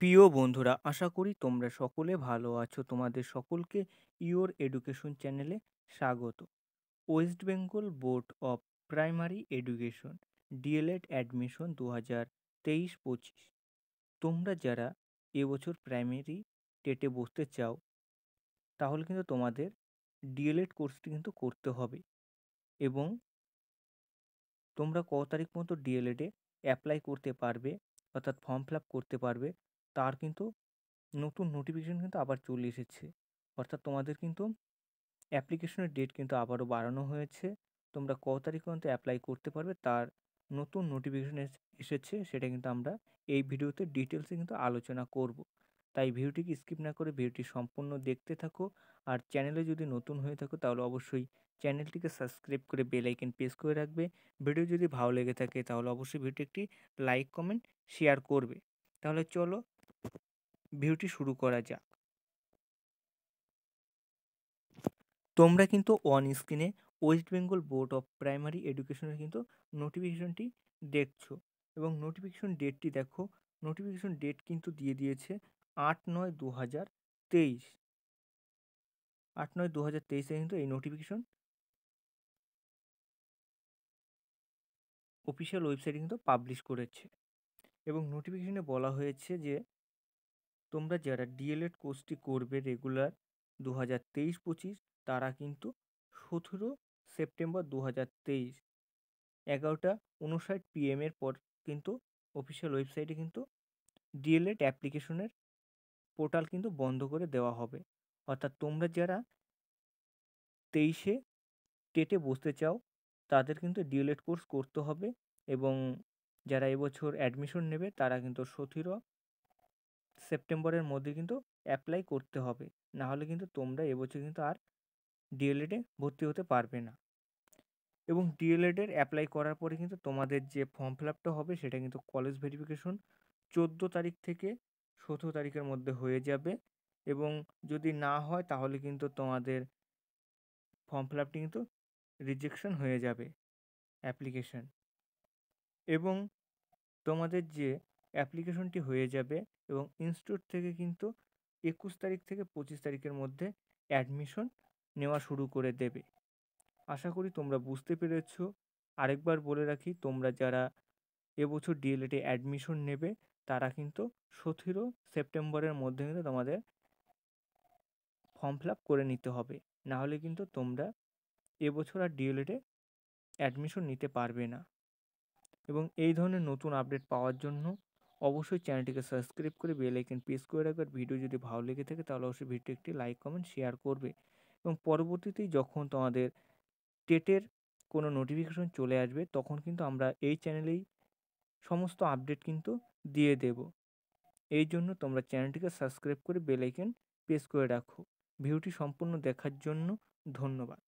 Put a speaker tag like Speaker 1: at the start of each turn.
Speaker 1: প্রিয় বন্ধুরা আশা করি তোমরা সকলে ভালো আছো তোমাদের সকলকে ইওর এডুকেশন চ্যানেলে স্বাগত West Bengal board of primary education DElEd admission দু হাজার তেইশ পঁচিশ তোমরা যারা এবছর প্রাইমারি টেটে বসতে চাও তাহলে কিন্তু তোমাদের ডিএলএড কোর্সটি কিন্তু করতে হবে এবং তোমরা ক তারিখ মতো ডিএলএডে অ্যাপ্লাই করতে পারবে অর্থাৎ ফর্ম ফিল করতে পারবে তার কিন্তু নতুন নোটিফিকেশান কিন্তু আবার চলে এসেছে অর্থাৎ তোমাদের কিন্তু অ্যাপ্লিকেশনের ডেট কিন্তু আবারও বাড়ানো হয়েছে তোমরা ক তারিখ পর্যন্ত অ্যাপ্লাই করতে পারবে তার নতুন নোটিফিকেশান এসেছে সেটা কিন্তু আমরা এই ভিডিওতে ডিটেলসে কিন্তু আলোচনা করব তাই ভিডিওটিকে স্কিপ না করে ভিডিওটি সম্পূর্ণ দেখতে থাকো আর চ্যানেলে যদি নতুন হয়ে থাকো তাহলে অবশ্যই চ্যানেলটিকে সাবস্ক্রাইব করে বেলাইকেন প্রেস করে রাখবে ভিডিও যদি ভালো লেগে থাকে তাহলে অবশ্যই ভিডিওটি একটি লাইক কমেন্ট শেয়ার করবে তাহলে চলো ভিডিওটি শুরু করা যাক তোমরা কিন্তু অন স্ক্রিনে West Bengal board of primary এডুকেশনের কিন্তু নোটিফিকেশনটি দেখছো এবং নোটিফিকেশন ডেটটি দেখো নোটিফিকেশন ডেট কিন্তু দিয়ে দিয়েছে আট নয় দু হাজার তেইশ আট নয় দু হাজার তেইশে কিন্তু এই নোটিফিকেশন অফিসিয়াল ওয়েবসাইটে কিন্তু পাবলিশ করেছে এবং নোটিফিকেশনে বলা হয়েছে যে তোমরা যারা ডিএলএড কোর্সটি করবে রেগুলার দু হাজার তেইশ পঁচিশ তারা কিন্তু সতেরো সেপ্টেম্বর দু হাজার তেইশ এগারোটা উনষাট পিএমের পর কিন্তু অফিসিয়াল ওয়েবসাইটে কিন্তু ডিএলএড অ্যাপ্লিকেশনের পোর্টাল কিন্তু বন্ধ করে দেওয়া হবে অর্থাৎ তোমরা যারা তেইশে টেটে বসতে চাও তাদের কিন্তু ডিএলএড কোর্স করতে হবে এবং যারা এবছর অ্যাডমিশন নেবে তারা কিন্তু সতেরো সেপ্টেম্বরের মধ্যে কিন্তু অ্যাপ্লাই করতে হবে নাহলে কিন্তু তোমরা এবছর কিন্তু আর ডিএলএডে ভর্তি হতে পারবে না এবং ডিএলএডের অ্যাপ্লাই করার পরে কিন্তু তোমাদের যে ফর্ম ফিল আপটা হবে সেটা কিন্তু কলেজ ভেরিফিকেশন চোদ্দো তারিখ থেকে সতেরো তারিখের মধ্যে হয়ে যাবে এবং যদি না হয় তাহলে কিন্তু তোমাদের ফর্ম ফিল আপটি কিন্তু রিজেকশন হয়ে যাবে অ্যাপ্লিকেশন এবং তোমাদের যে অ্যাপ্লিকেশনটি হয়ে যাবে এবং ইনস্টিটিউট থেকে কিন্তু একুশ তারিখ থেকে পঁচিশ তারিখের মধ্যে অ্যাডমিশন নেওয়া শুরু করে দেবে আশা করি তোমরা বুঝতে পেরেছ আরেকবার বলে রাখি তোমরা যারা এবছর ডিএলএডে e অ্যাডমিশন নেবে তারা কিন্তু সতেরো সেপ্টেম্বরের মধ্যে কিন্তু তোমাদের ফর্ম ফিল আপ করে নিতে হবে নাহলে কিন্তু তোমরা এবছর আর ডিএলএডে e অ্যাডমিশন নিতে পারবে না এবং এই ধরনের নতুন আপডেট পাওয়ার জন্য অবশ্যই চ্যানেলটিকে সাবস্ক্রাইব করে বেলাইকেন আইকন প্রেস করে রাখবেন ভিডিও যদি ভালো লেগে থাকে তাহলে অবশ্যই ভিডিও একটি লাইক কমেন্ট শেয়ার করবে এবং পরবর্তীতে যখন তোমাদের টেটের কোনো নোটিফিকেশন চলে আসবে তখন কিন্তু আমরা এই চ্যানেলেই সমস্ত আপডেট কিন্তু দিয়ে দেব এই জন্য তোমরা চ্যানেলটিকে সাবস্ক্রাইব করে বেলাইকেন আইকন প্রেস করে রাখো ভিডিওটি সম্পূর্ণ দেখার জন্য ধন্যবাদ